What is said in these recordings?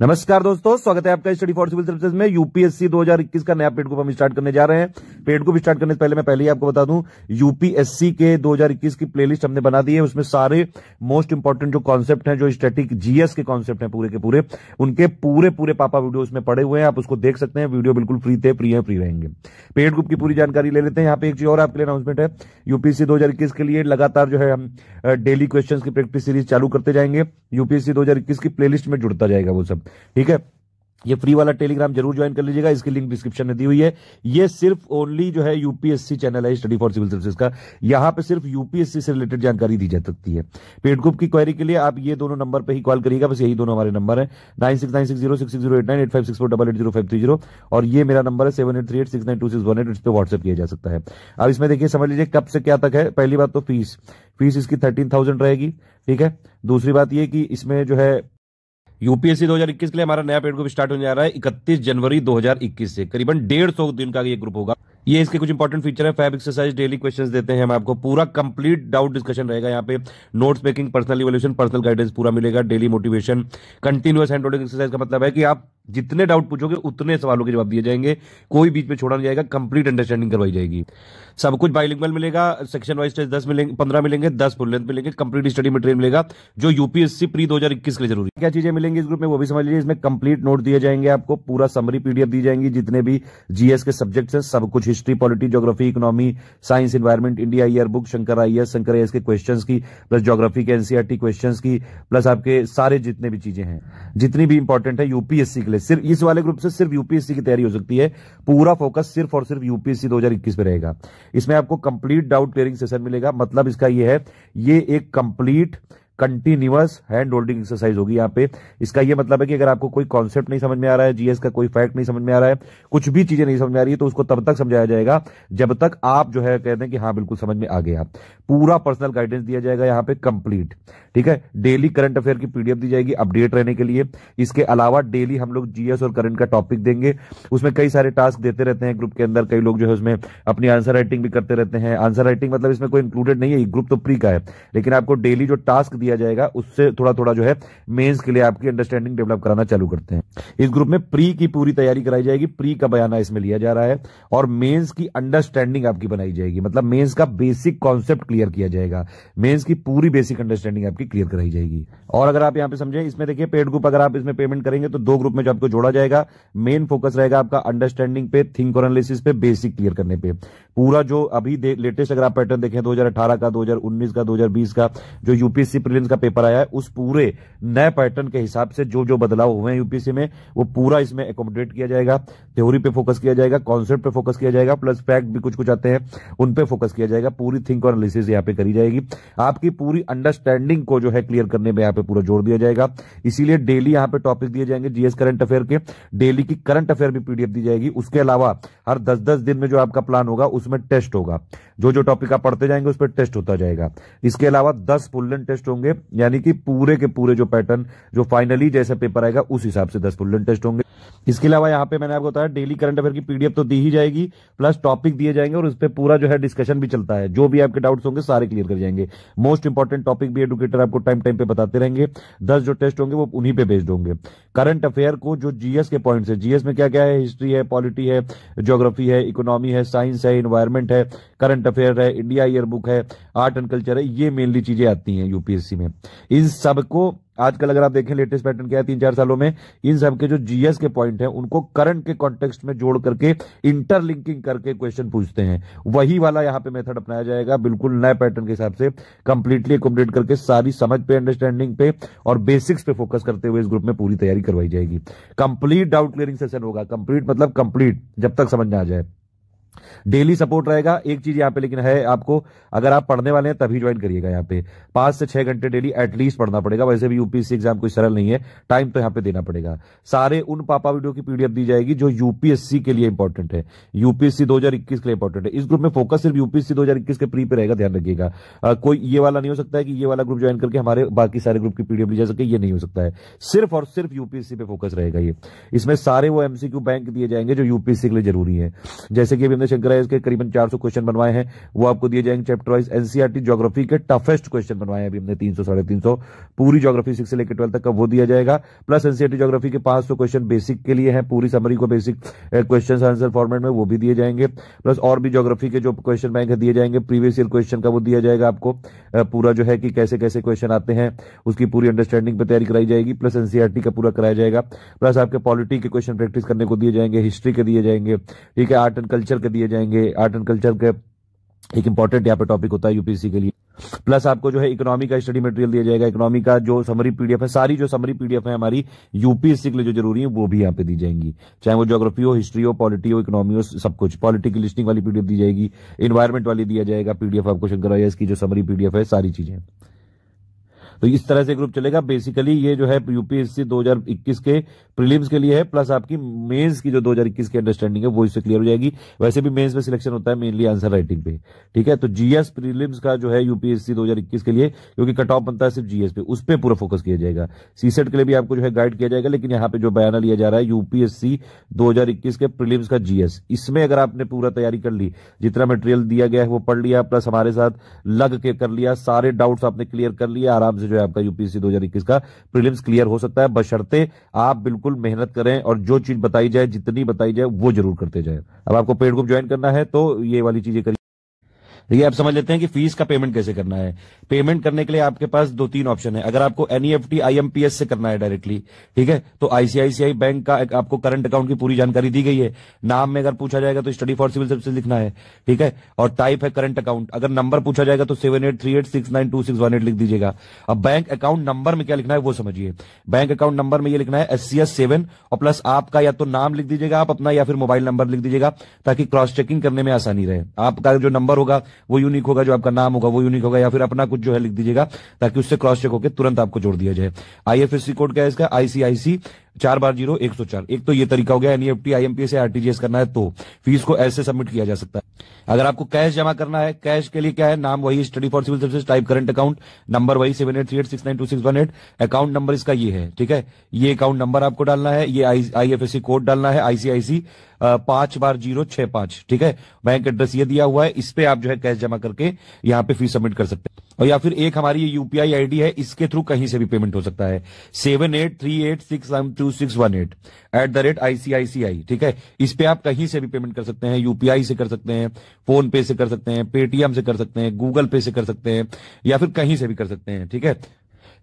नमस्कार दोस्तों स्वागत है आपका स्टडी फॉर सिविल सर्विसेज में यूपीएससी 2021 का नया पेड ग्रुप हम स्टार्ट करने जा रहे हैं पेड ग्रुप स्टार्ट करने से पहले मैं पहले ही आपको बता दूं यूपीएससी के 2021 की प्लेलिस्ट हमने बना दी है उसमें सारे मोस्ट इंपॉर्टेंट जो कॉन्सेप्ट हैं जो स्टेटिक जीएस के कॉन्सेप्ट है पूरे के पूरे उनके पूरे पूरे पापा वीडियो उसमें पड़े हुए हैं आप उसको देख सकते हैं वीडियो बिल्कुल फ्री थे फ्री है फ्री रहेंगे पेड ग्रुप की पूरी जानकारी ले लेते हैं यहाँ पे एक चीज और आपके लिए अनाउंसमेंट है यूपीएससी दो के लिए लगातार जो है हम डेली क्वेश्चन की प्रैक्टिस सीरीज चालू करते जाएंगे यूपीएससी दो की प्लेलिस्ट में जुड़ता जाएगा वो सब ठीक है ये फ्री वाला टेलीग्राम जरूर ज्वाइन कर लीजिएगा इसकी लिंक डिस्क्रिप्शन में दी हुई है ये सिर्फ ओनली जो है यूपीएससी चैनल है स्टडी फॉर सिविल सर्विसेज का यहां पे सिर्फ यूपीएससी से रिलेटेड जानकारी दी जा सकती है पेड ग्रुप की क्वेरी के लिए आप ये दोनों नंबर पे ही कॉल करिएगा बस यही दोनों हमारे नंबर है nine six eight five double eight zero five three zero और ये मेरा नंबर है सेवन एट थ्री एट किया जा सकता है अब इसमें देखिए समझ लीजिए कब से क्या तक है पहली बात तो फीस फीस इसकी थर्टीन थाउजेंड रहेगी ठीक है दूसरी बात ये कि इसमें जो है यूपीएससी 2021 के लिए हमारा नया पेड ग्रुप स्टार्ट होने जा रहा है 31 जनवरी 2021 से करीबन डेढ़ सौ दिन का ये ग्रुप होगा ये इसके कुछ इंपॉर्टेंट फीचर है फैब एक्सरसाइज डेली क्वेश्चंस देते हैं हम आपको पूरा कंप्लीट डाउट डिस्कशन रहेगा यहाँ पे notes making personal evolution personal guidance पूरा मिलेगा daily motivation continuous hand holding exercise का मतलब है कि आप जितने डाउट पूछोगे उतने सवालों के जवाब दिए जाएंगे कोई बीच में छोड़ा नहीं जाएगा कंप्लीट अंडरस्टैंडिंग करवाई जाएगी सब कुछ बाइलिंगल मिलेगा सेक्शन वाइज टेस्ट दस मिलेंगे पंद्रह मिलेंगे दस फुल लेंथ मिलेंगे कंप्लीट स्टडी मटेरियल मिलेगा जो यूपीएससी प्री दो के लिए जरूरी क्या चीजें मिलेंगी इस ग्रुप में वो भी समझ लीजिए इसमें कंप्लीट नोट दिए जाएंगे आपको पूरा समरी पीडीएफ दी जाएंगी जितने भी जीएस के सब्जेक्ट है सब कुछ history polity geography economy science environment India year book Shankar I S Shankar I के क्वेश्चन e की प्लस जोग्राफी के एनसीआरटी क्वेश्चन की प्लस आपके सारे जितने भी चीजें हैं जितनी भी इंपॉर्टेंट है यूपीएससी के वाले सिर्फ इस वाले ग्रुप से सिर्फ यूपीएससी की तैयारी हो सकती है पूरा फोकस सिर्फ और सिर्फ यूपीएससी 2021 पे रहेगा इसमें आपको कंप्लीट डाउट क्लियरिंग सेशन मिलेगा मतलब इसका यह है ये एक complete continuous hand holding exercise होगी यहाँ पे इसका यह मतलब है कि अगर आपको कोई कॉन्सेप्ट नहीं समझ में आ रहा है जीएस का कोई फैक्ट नहीं समझ में आ रहा है कुछ भी चीजें नहीं समझ में आ रही है तो उसको तब तक समझाया जाएगा जब तक आप जो है कहते हैं कि हाँ बिल्कुल समझ में आ गया पूरा पर्सनल गाइडेंस दिया जाएगा यहाँ पे कंप्लीट ठीक है डेली करंट अफेयर की पीडीएफ दी जाएगी अपडेट रहने के लिए इसके अलावा डेली हम लोग जीएस और करंट का टॉपिक देंगे उसमें कई सारे टास्क देते रहते हैं ग्रुप के अंदर कई लोग जो है उसमें अपनी आंसर राइटिंग भी करते रहते हैं आंसर राइटिंग मतलब इसमें कोई इंक्लूडेड नहीं है ग्रुप तो प्री का है लेकिन आपको डेली जो टास्क दिया जाएगा उससे थोड़ा थोड़ा जो है मेंस के लिए आपकी अंडरस्टैंडिंग डेवलप कराना चालू करते हैं इस ग्रुप में प्री की पूरी तैयारी कराई जाएगी प्री का बयाना इसमें लिया जा रहा है और मेन्स की अंडरस्टैंडिंग आपकी बनाई जाएगी मतलब मेन्स का बेसिक कॉन्सेप्ट क्लियर किया जाएगा मेन्स की पूरी बेसिक अंडरस्टैंडिंग आपकी क्लियर कराई जाएगी और अगर आप यहाँ पे समझे इसमें देखिए पेड ग्रुप अगर आप इसमें पेमेंट करेंगे तो दो ग्रुप में जो आपको जोड़ा जाएगा मेन फोकस रहेगा आपका अंडरस्टैंडिंग पे थिंक और एनालिसिस पे बेसिक क्लियर करने पे पूरा जो अभी लेटेस्ट अगर आप पैटर्न देखें 2018 का 2019 का 2020 का जो यूपीएससी प्रीलिम्स का पेपर आया है उस पूरे नए पैटर्न के हिसाब से जो जो बदलाव हुए हैं यूपीएससी में वो पूरा इसमें एकोमोडेट किया जाएगा थ्योरी पे फोकस किया जाएगा कॉन्सेप्ट पे फोकस किया जाएगा प्लस फैक्ट भी कुछ कुछ आते हैं उन पे फोकस किया जाएगा पूरी थिंक और एनालिसिस यहाँ पे करी जाएगी आपकी पूरी अंडरस्टैंडिंग को जो है क्लियर करने में यहाँ पे पूरा जोर दिया जाएगा इसीलिए डेली यहाँ पे टॉपिक दिए जाएंगे जीएस करंट अफेयर के डेली की करंट अफेयर भी पीडीएफ दी जाएगी उसके अलावा हर दस दस दिन में जो आपका प्लान होगा उसमें टेस्ट होगा जो जो टॉपिक आप पढ़ते जाएंगे उस पर टेस्ट होता जाएगा इसके अलावा दस फुल्लन टेस्ट होंगे होंगे यानी कि पूरे के पूरे जो पैटर्न जो फाइनली जैसे पेपर आएगा उस हिसाब से दस फुल्लन टेस्ट होंगे इसके अलावा यहाँ पे मैंने आपको बताया डेली करंट अफेयर की पीडीएफ तो दी ही जाएगी प्लस टॉपिक दिए जाएंगे और उस पर पूरा जो है डिस्कशन भी चलता है जो भी आपके डाउट्स होंगे सारे क्लियर कर जाएंगे मोस्ट इंपॉर्टेंट टॉपिक भी एडुकेटर आपको टाइम टाइम पे बताते रहेंगे दस जो टेस्ट होंगे वो उन्हीं पे बेस्ड होंगे करंट अफेयर को जो जीएस के पॉइंट है जीएस में क्या क्या है हिस्ट्री है पॉलिटी है ज्योग्राफी है इकोनॉमी है साइंस है इन्वायरमेंट है करंट अफेयर है इंडिया ईयर बुक है आर्ट एंड कल्चर है ये मेनली चीजें आती है यूपीएससी बीसी में इन सबको आजकल अगर आप देखें लेटेस्ट पैटर्न क्या है तीन चार सालों में इन सब के जो जीएस के पॉइंट हैं उनको करंट के कॉन्टेक्स्ट में जोड़ करके इंटरलिंकिंग करके क्वेश्चन पूछते हैं वही वाला यहां पे मेथड अपनाया जाएगा बिल्कुल नए पैटर्न के हिसाब से कंप्लीटली अकोमोडेट करके सारी समझ पे अंडरस्टैंडिंग पे और बेसिक्स पे फोकस करते हुए इस ग्रुप में पूरी तैयारी करवाई जाएगी कंप्लीट डाउट क्लियरिंग सेशन होगा कंप्लीट मतलब कंप्लीट जब तक समझ में आ जाए डेली सपोर्ट रहेगा एक चीज यहाँ पे लेकिन है आपको अगर आप पढ़ने वाले हैं तभी ज्वाइन करिएगा यहाँ पे पांच से छह घंटे डेली एटलीस्ट पढ़ना पड़ेगा वैसे भी यूपीएससी एग्जाम कोई सरल नहीं है टाइम तो यहाँ पे देना पड़ेगा सारे उन पापा वीडियो की पीडीएफ दी जाएगी जो यूपीएससी के लिए इंपॉर्टेंट है यूपीएससी दो के लिए इंपॉर्टेंट है इस ग्रुप में फोकस सिर्फ यूपीएससी दो के प्री पे रहेगा ध्यान रखिएगा कोई ये वाला नहीं हो सकता है कि ये वाला ग्रुप ज्वाइन करके हमारे बाकी सारे ग्रुप की पीडीएफ ली जा सके ये नहीं हो सकता है सिर्फ और सिर्फ यूपीएससी पे फोकस रहेगा ये इसमें सारे वो एमसीक्यू बैंक दिए जाएंगे जो यूपीएससी के लिए जरूरी है जैसे कि अभी ने शंकरायज के करीबन 400 क्वेश्चन बनवाए हैं वो आपको दिए जाएंगे चैप्टर वाइज एनसीआरटी ज्योग्राफी के टफेस्ट क्वेश्चन बनवाए हैं अभी हमने तीन सौ साढ़े तीन पूरी ज्योग्राफी सिक्स से लेकर ट्वेल्थ तक का वो दिया जाएगा प्लस एनसीआरटी ज्योग्राफी के पांच क्वेश्चन बेसिक के लिए है पूरी समरी को बेसिक क्वेश्चन आंसर फॉर्मेट में वो भी दिए जाएंगे प्लस और भी ज्योग्राफी के जो क्वेश्चन बैंक दिए जाएंगे प्रीवियस ईयर क्वेश्चन का वो दिया जाएगा आपको पूरा जो है कि कैसे कैसे क्वेश्चन आते हैं उसकी पूरी अंडरस्टैंडिंग पर तैयारी कराई जाएगी प्लस एनसीआरटी e का पूरा कराया जाएगा प्लस आपके पॉलिटी के क्वेश्चन प्रैक्टिस करने को दिए जाएंगे हिस्ट्री के दिए जाएंगे ठीक है आर्ट एंड कल्चर के दिए जाएंगे आर्ट एंड कल्चर के एक इंपॉर्टेंट यहाँ पे टॉपिक होता है यूपीसी के लिए प्लस आपको जो है इकोनॉमी का स्टडी मटेरियल दिया जाएगा इकोनॉमी का जो समरी पीडीएफ है सारी जो समरी पीडीएफ है हमारी यूपीएससी के लिए जो जरूरी है वो भी यहाँ पे दी जाएंगी चाहे वो ज्योग्राफी हो हिस्ट्री हो पॉलिटी हो इकोनॉमी हो सब कुछ पॉलिटी की लिस्टिंग वाली पीडीएफ दी जाएगी इन्वायरमेंट वाली दिया जाएगा पीडीएफ आपको शंकर की जो समरी पीडीएफ है सारी चीजें तो इस तरह से ग्रुप चलेगा बेसिकली ये जो है यूपीएससी 2021 के प्रीलिम्स के लिए है प्लस आपकी मेंस की जो 2021 की अंडरस्टैंडिंग है वो इससे क्लियर हो जाएगी वैसे भी मेंस में सिलेक्शन होता है मेनली आंसर राइटिंग पे ठीक है तो जीएस प्रीलिम्स का जो है यूपीएससी 2021 के लिए क्योंकि कट ऑफ बनता है सिर्फ जीएस पे उस पर पूरा फोकस किया जाएगा सीसेट के लिए भी आपको जो है गाइड किया जाएगा लेकिन यहाँ पे जो बयाना लिया जा रहा है यूपीएससी दो के प्रिलिम्स का जीएस इसमें अगर आपने पूरा तैयारी कर ली जितना मटेरियल दिया गया है वो पढ़ लिया प्लस हमारे साथ लग के कर लिया सारे डाउट्स आपने क्लियर कर लिया आराम से से जो है आपका यूपीएससी 2021 का प्रीलिम्स क्लियर हो सकता है बशर्ते आप बिल्कुल मेहनत करें और जो चीज बताई जाए जितनी बताई जाए वो जरूर करते जाए अब आपको पेड ग्रुप ज्वाइन करना है तो ये वाली चीजें करिए देखिए आप समझ लेते हैं कि फीस का पेमेंट कैसे करना है पेमेंट करने के लिए आपके पास दो तीन ऑप्शन है अगर आपको एनईएफटी आईएमपीएस e से करना है डायरेक्टली ठीक है तो आईसीआईसीआई बैंक का आपको करंट अकाउंट की पूरी जानकारी दी गई है नाम में अगर पूछा जाएगा तो स्टडी फॉर सिविल सर्विस लिखना है ठीक है और टाइप है करंट अकाउंट अगर नंबर पूछा जाएगा तो seven eight three eight six nine two six one eight लिख दीजिएगा अब बैंक अकाउंट नंबर में क्या लिखना है वो समझिए बैंक अकाउंट नंबर में यह लिखना है एस सी एस सेवन और प्लस आपका या तो नाम लिख दीजिएगा आप अपना या फिर मोबाइल नंबर लिख दीजिएगा ताकि क्रॉस चेकिंग करने में आसानी रहे आपका जो नंबर होगा वो यूनिक होगा जो आपका नाम होगा वो यूनिक होगा या फिर अपना कुछ जो है लिख दीजिएगा ताकि उससे क्रॉस चेक होकर तुरंत आपको जोड़ दिया जाए आई कोड क्या है इसका आईसीआईसी चार बार जीरो एक सौ चार एक तो ये तरीका हो गया एनईएफटी आईएमपीएस e या आरटीजीएस करना है तो फीस को ऐसे सबमिट किया जा सकता है अगर आपको कैश जमा करना है कैश के लिए क्या है नाम वही study for civil service type current account number वही seven eight three eight six nine two six one eight account number इसका ये है ठीक है ये अकाउंट नंबर आपको डालना है ये आईएफएससी कोड डालना है आईसीआईसी पांच बार जीरो छह पांच ठीक है बैंक एड्रेस ये दिया हुआ है इस पे आप जो है कैश जमा करके यहाँ पे फीस सबमिट कर सकते हैं और या फिर एक हमारी ये यूपीआई आईडी है इसके थ्रू कहीं से भी पेमेंट हो सकता है seven eight three eight six two six one eight at the rate ICICI ठीक है इस पे आप कहीं से भी पेमेंट कर सकते हैं यूपीआई से कर सकते हैं फोन पे से कर सकते हैं पेटीएम से कर सकते हैं गूगल पे से कर सकते हैं या फिर कहीं से भी कर सकते हैं ठीक है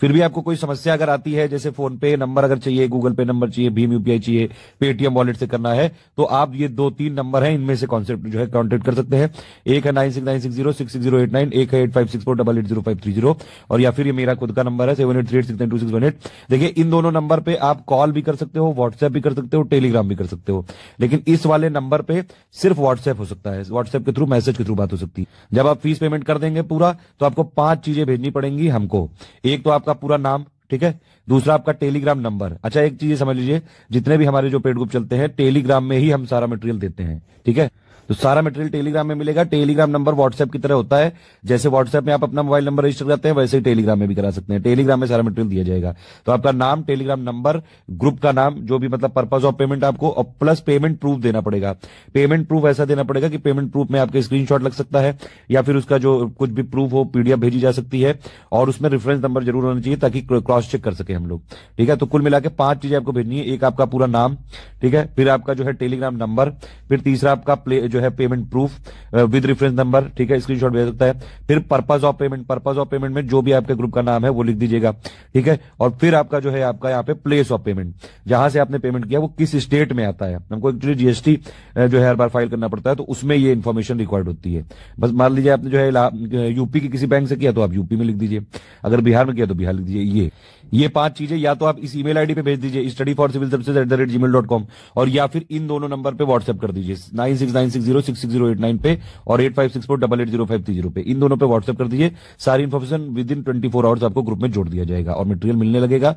फिर भी आपको कोई समस्या अगर आती है जैसे फोन पे नंबर अगर चाहिए गूगल पे नंबर चाहिए भीम यूपीआई चाहिए पेटीएम वॉलेट से करना है तो आप ये दो तीन नंबर है इनमें से कॉन्सेप्ट जो है कॉन्टेक्ट कर सकते हैं एक है nine six nine six zero six zero eight nine एक है eight five six four double eight zero five three zero और या फिर ये मेरा खुद का नंबर है seven eight three eight six two six one eight देखिए इन दोनों नंबर पर आप कॉल भी कर सकते हो व्हाट्सएप भी कर सकते हो टेलीग्राम भी कर सकते हो लेकिन इस वाले नंबर पर सिर्फ व्हाट्सएप हो सकता है व्हाट्सएप के थ्रू मैसेज के थ्रू बात हो सकती है जब आप फीस पेमेंट कर देंगे पूरा तो आपको पांच चीजें भेजनी पड़ेंगी हमको एक तो तो आपका पूरा नाम ठीक है दूसरा आपका टेलीग्राम नंबर अच्छा एक चीज समझ लीजिए जितने भी हमारे जो पेड ग्रुप चलते हैं टेलीग्राम में ही हम सारा मटेरियल देते हैं ठीक है तो सारा मटेरियल टेलीग्राम में मिलेगा टेलीग्राम नंबर व्हाट्सएप की तरह होता है जैसे व्हाट्सएप में आप अपना मोबाइल नंबर रजिस्टर करते हैं वैसे ही टेलीग्राम में भी करा सकते हैं टेलीग्राम में सारा मटेरियल दिया जाएगा तो आपका नाम टेलीग्राम नंबर ग्रुप का नाम जो भी मतलब पर्पज ऑफ पेमेंट आपको और प्लस पेमेंट प्रूफ देना पड़ेगा पेमेंट प्रूफ ऐसा देना पड़ेगा कि पेमेंट प्रूफ में आपके स्क्रीन लग सकता है या फिर उसका जो कुछ भी प्रूफ हो पीडीएफ भेजी जा सकती है और उसमें रेफरेंस नंबर जरूर होना चाहिए ताकि क्रॉस चेक कर सके हम लोग ठीक है तो कुल मिला पांच चीजें आपको भेजनी है एक आपका पूरा नाम ठीक है फिर आपका जो है टेलीग्राम नंबर फिर तीसरा आपका प्ले जो जो है payment proof with reference number ठीक है स्क्रीनशॉट भेज सकता है फिर purpose of payment purpose of payment में जो भी आपके ग्रुप का नाम है वो लिख दीजिएगा ठीक है और फिर आपका जो है आपका यहाँ पे प्लेस ऑफ पेमेंट जहां से आपने पेमेंट किया वो किस स्टेट में आता है हमको एक्चुअली जीएसटी uh, जो है हर बार फाइल करना पड़ता है तो उसमें ये इन्फॉर्मेशन रिक्वायर्ड होती है बस मान लीजिए आपने जो है यूपी uh, के किसी बैंक से किया तो आप यूपी में लिख दीजिए अगर बिहार में किया तो बिहार लिख दीजिए ये ये पांच चीजें या तो आप इस ईमेल आईडी पे भेज दीजिए study for civil service at the rate Gmail dot com और या फिर इन दोनों नंबर पे व्हाट्सएप कर दीजिए nine six nine six zero six zero eight nine पे और eight five six four double eight zero five three zero पे इन दोनों पे व्हाट्सएप कर दीजिए सारी information within twenty four hours आपको ग्रुप में जोड़ दिया जाएगा और मटेरियल मिलने लगेगा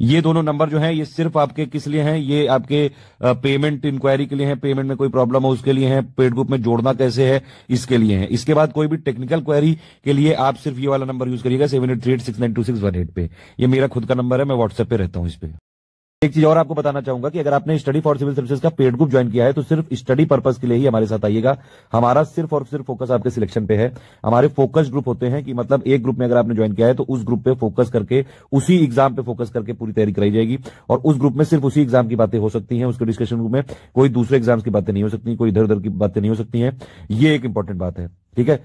ये दोनों नंबर जो है ये सिर्फ आपके किस लिए हैं ये आपके पेमेंट इंक्वायरी के लिए है पेमेंट में कोई प्रॉब्लम हो उसके लिए है पेड ग्रुप में जोड़ना कैसे है इसके लिए है इसके बाद कोई भी टेक्निकल क्वेरी के लिए आप सिर्फ ये वाला नंबर यूज करिएगा seven eight three eight six nine two six one eight पे ये मेरा मेरा खुद का नंबर है मैं व्हाट्सएप पे रहता हूँ इस पे एक चीज और आपको बताना चाहूंगा कि अगर आपने स्टडी फॉर सिविल सर्विसेज का पेड ग्रुप ज्वाइन किया है तो सिर्फ स्टडी पर्पज के लिए ही हमारे साथ आइएगा हमारा सिर्फ और सिर्फ फोकस आपके सिलेक्शन पे है हमारे फोकस ग्रुप होते हैं कि मतलब एक ग्रुप में अगर आपने ज्वाइन किया है तो उस ग्रुप पे फोकस करके उसी एग्जाम पे फोकस करके पूरी तैयारी कराई जाएगी और उस ग्रुप में सिर्फ उसी एग्जाम की बातें हो सकती है उसके डिस्कशन ग्रुप में कोई दूसरे एग्जाम की बातें नहीं हो सकती कोई इधर उधर की बातें नहीं हो सकती है ये एक इंपॉर्टेंट बात है ठीक है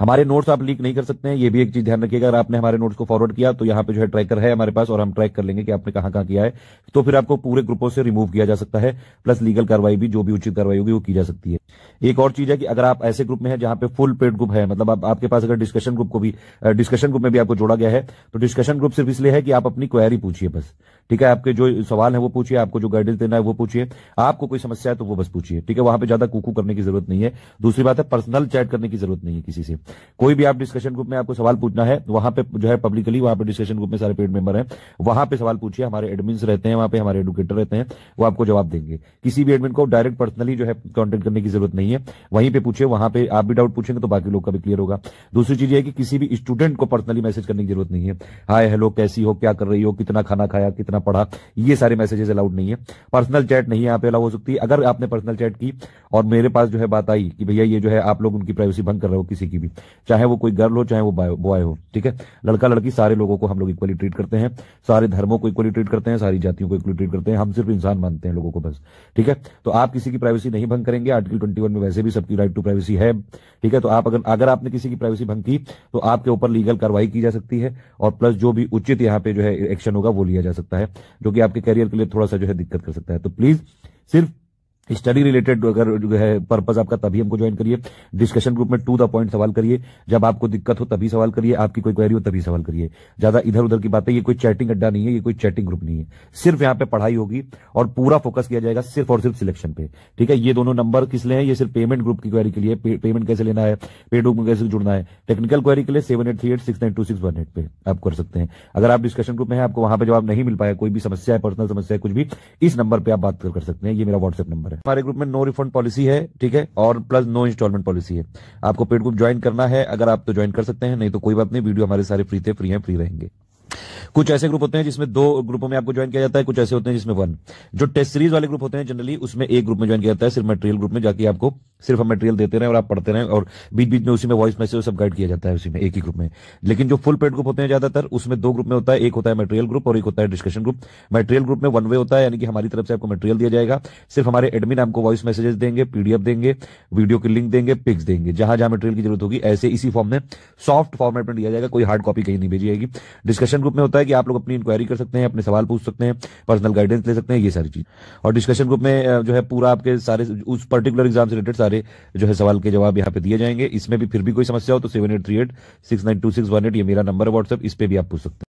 हमारे नोट्स आप लीक नहीं कर सकते हैं ये भी एक चीज ध्यान रखिएगा अगर आपने हमारे नोट्स को फॉरवर्ड किया तो यहाँ पे जो है ट्रैकर है हमारे पास और हम ट्रैक कर लेंगे कि आपने कहाँ कहाँ किया है तो फिर आपको पूरे ग्रुपों से रिमूव किया जा सकता है प्लस लीगल कार्रवाई भी जो भी उचित कार्रवाई होगी वो की जा सकती है एक और चीज है कि अगर आप ऐसे ग्रुप में है जहां पे फुल पेड ग्रुप है मतलब आप, आपके पास अगर डिस्कशन ग्रुप को भी डिस्कशन ग्रुप में भी आपको जोड़ा गया है तो डिस्कशन ग्रुप सिर्फ इसलिए है कि आप अपनी क्वेरी पूछिए बस ठीक है आपके जो सवाल है वो पूछिए आपको जो गाइडेंस देना है वो पूछिए आपको कोई समस्या है तो वो बस पूछिए ठीक है वहां पर ज्यादा कुकू करने की जरूरत नहीं है दूसरी बात है पर्सनल चैट करने की जरूरत नहीं है किसी से कोई भी आप डिस्कशन ग्रुप में आपको सवाल पूछना है वहां पर जो है पब्लिकली वहां पर डिस्कशन ग्रुप में सारे पेड मेंबर है वहां पर सवाल पूछिए हमारे एडमिन रहते हैं वहां पर हमारे एडुकेटर रहते हैं वो आपको जवाब देंगे किसी भी एडमिन को डायरेक्ट पर्सनली जो है कॉन्टेक्ट करने की जरूरत नहीं नहीं है वहीं पे पूछे वहां पे आप भी डाउट पूछेंगे तो बाकी लोग का भी क्लियर होगा दूसरी चीज ये कि किसी भी स्टूडेंट को पर्सनली मैसेज करने की जरूरत नहीं है हाय हेलो कैसी हो क्या कर रही हो कितना खाना खाया कितना पढ़ा ये सारे मैसेजेस अलाउड नहीं है पर्सनल चैट नहीं यहाँ पे अलाउ हो सकती अगर आपने पर्सनल चैट की और मेरे पास जो है बात आई कि भैया ये जो है आप लोग उनकी प्राइवेसी भंग कर रहे हो किसी की भी चाहे वो कोई गर्ल हो चाहे वो बॉय हो ठीक है लड़का लड़की सारे लोगों को हम लोग इक्वली ट्रीट करते हैं सारे धर्मों को इक्वली ट्रीट करते हैं सारी जातियों को इक्वली ट्रीट करते हैं हम सिर्फ इंसान मानते हैं लोगों को बस ठीक है तो आप किसी की प्राइवेसी नहीं भंग करेंगे आर्टिकल ट्वेंटी में तो वैसे भी सबकी राइट टू प्राइवेसी है ठीक है तो आप अगर अगर आपने किसी की प्राइवेसी भंग की तो आपके ऊपर लीगल कार्रवाई की जा सकती है और प्लस जो भी उचित यहाँ पे जो है एक्शन होगा वो लिया जा सकता है जो कि आपके करियर के लिए थोड़ा सा जो है दिक्कत कर सकता है तो प्लीज सिर्फ स्टडी रिलेटेड अगर जो है पर्पज आपका तभी हमको ज्वाइन करिए डिस्कशन ग्रुप में टू द पॉइंट सवाल करिए जब आपको दिक्कत हो तभी सवाल करिए आपकी कोई क्वेरी हो तभी सवाल करिए ज्यादा इधर उधर की बातें ये कोई चैटिंग अड्डा नहीं है ये कोई चैटिंग ग्रुप नहीं है सिर्फ यहाँ पे पढ़ाई होगी और पूरा फोकस किया जाएगा सिर्फ और सिर्फ सिलेक्शन पे ठीक है ये दोनों नंबर किस लिए हैं ये सिर्फ पेमेंट ग्रुप की क्वेरी के लिए पेमेंट कैसे लेना है पेड ग्रुप में कैसे जुड़ना है टेक्निकल क्वेरी के लिए seven eight three eight six nine two six one eight पे आप कर सकते हैं अगर आप डिस्कशन ग्रुप में है आपको वहां पर जवाब नहीं मिल पाया कोई भी समस्या है पर्सनल समस्या है कुछ भी इस नंबर पर आप बात कर सकते हैं ये मेरा व्हाट्सएप नंबर है हमारे ग्रुप में नो रिफंड पॉलिसी है ठीक है और प्लस नो इंस्टॉलमेंट पॉलिसी है आपको पेड ग्रुप ज्वाइन करना है अगर आप तो ज्वाइन कर सकते हैं नहीं तो कोई बात नहीं वीडियो हमारे सारे फ्री थे फ्री हैं फ्री रहेंगे कुछ ऐसे ग्रुप होते हैं जिसमें दो ग्रुपों में आपको ज्वाइन किया जाता है कुछ ऐसे होते हैं जिसमें वन जो टेस्ट सीरीज वाले ग्रुप होते हैं जनरली उसमें एक ग्रुप में ज्वाइन किया जाता है सिर्फ मटेरियल ग्रुप में जाकि आपको सिर्फ हम मटेरियल देते रहे और आप पढ़ते रहे और बीच बीच में उसी में वॉइस मैसेज सब गाइड किया जाता है उसी में एक ही ग्रुप में लेकिन जो फुल पेड ग्रुप होते हैं ज्यादातर उसमें दो ग्रुप में होता है एक होता है मटेरियल ग्रुप और एक होता है डिस्कशन ग्रुप मटेरियल ग्रुप में वन वे होता है यानी कि हमारी तरफ से आपको मटेरियल दिया जाएगा सिर्फ हमारे एडमिन आपको वॉइस मैसेजेस देंगे पीडीएफ देंगे वीडियो की लिंक देंगे पिक्स देंगे जहां जहां मटेरियल की जरूरत होगी ऐसे इसी फॉर्म में सॉफ्ट फॉर्मेट में दिया जाएगा कोई हार्ड कॉपी कहीं नहीं भेजी जाएगी डिस्कशन ग्रुप में होता है है कि आप लोग अपनी इंक्वायरी कर सकते हैं अपने सवाल पूछ सकते हैं पर्सनल गाइडेंस ले सकते हैं ये सारी चीज और डिस्कशन ग्रुप में जो है पूरा आपके सारे उस पर्टिकुलर एग्जाम से रिलेटेड सारे जो है सवाल के जवाब यहाँ पे दिए जाएंगे इसमें भी फिर भी कोई समस्या हो तो seven eight three eight six nine two six one eight ये मेरा नंबर व्हाट्सएप इस पर भी आप पूछ सकते हैं